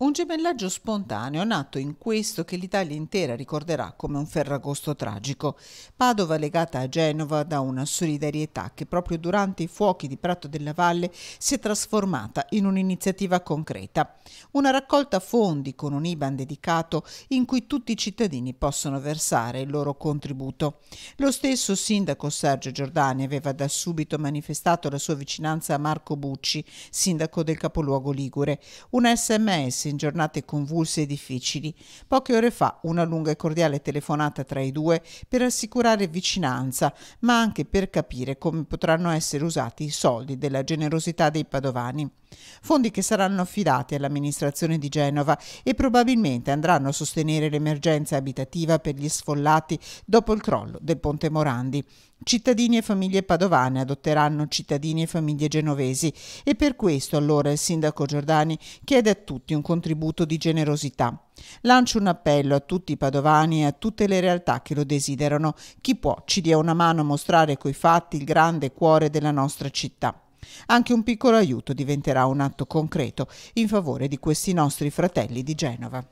Un gemellaggio spontaneo nato in questo che l'Italia intera ricorderà come un ferragosto tragico. Padova legata a Genova da una solidarietà che proprio durante i fuochi di Prato della Valle si è trasformata in un'iniziativa concreta. Una raccolta fondi con un IBAN dedicato in cui tutti i cittadini possono versare il loro contributo. Lo stesso sindaco Sergio Giordani aveva da subito manifestato la sua vicinanza a Marco Bucci, sindaco del capoluogo Ligure. Un sms in giornate convulse e difficili. Poche ore fa una lunga e cordiale telefonata tra i due per assicurare vicinanza, ma anche per capire come potranno essere usati i soldi della generosità dei padovani. Fondi che saranno affidati all'amministrazione di Genova e probabilmente andranno a sostenere l'emergenza abitativa per gli sfollati dopo il crollo del Ponte Morandi. Cittadini e famiglie padovane adotteranno cittadini e famiglie genovesi e per questo allora il sindaco Giordani chiede a tutti un contributo di generosità. Lancio un appello a tutti i padovani e a tutte le realtà che lo desiderano. Chi può ci dia una mano a mostrare coi fatti il grande cuore della nostra città. Anche un piccolo aiuto diventerà un atto concreto in favore di questi nostri fratelli di Genova.